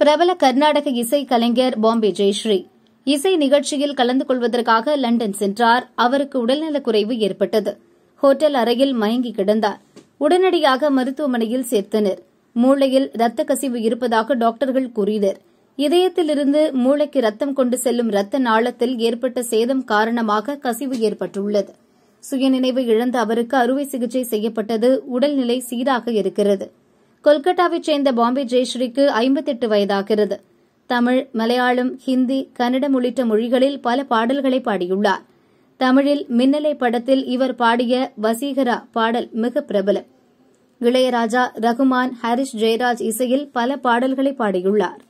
பிரபல கர்நாடக இசை கலைஞர் பாம்பே ஜெயஸ்ரீ இசை நிகழ்ச்சியில் கலந்து கொள்வதற்காக லண்டன் சென்றார் அவருக்கு உடல்நலக்குறைவு ஏற்பட்டது ஹோட்டல் அறையில் மயங்கி கிடந்தார் உடனடியாக மருத்துவமனையில் சேர்த்தனர் மூளையில் ரத்த கசிவு இருப்பதாக டாக்டர்கள் கூறினர் இதயத்திலிருந்து மூளைக்கு ரத்தம் கொண்டு செல்லும் ரத்த நாளத்தில் ஏற்பட்ட சேதம் காரணமாக கசிவு ஏற்பட்டுள்ளது சுயநினைவு இழந்த அவருக்கு அறுவை சிகிச்சை செய்யப்பட்டது உடல்நிலை சீராக இருக்கிறது கொல்கட்டாவைச் சேர்ந்த பாம்பே ஜெயஸ்ரீக்கு ஐம்பத்தெட்டு வயதாகிறது தமிழ் மலையாளம் ஹிந்தி கன்னடம் உள்ளிட்ட மொழிகளில் பல பாடல்களை பாடியுள்ளார் தமிழில் மின்னலை படத்தில் இவர் பாடிய வசீகரா பாடல் மிக பிரபலம் இளையராஜா ரகுமான் ஹரிஷ் ஜெயராஜ் இசையில் பல பாடல்களை பாடியுள்ளார்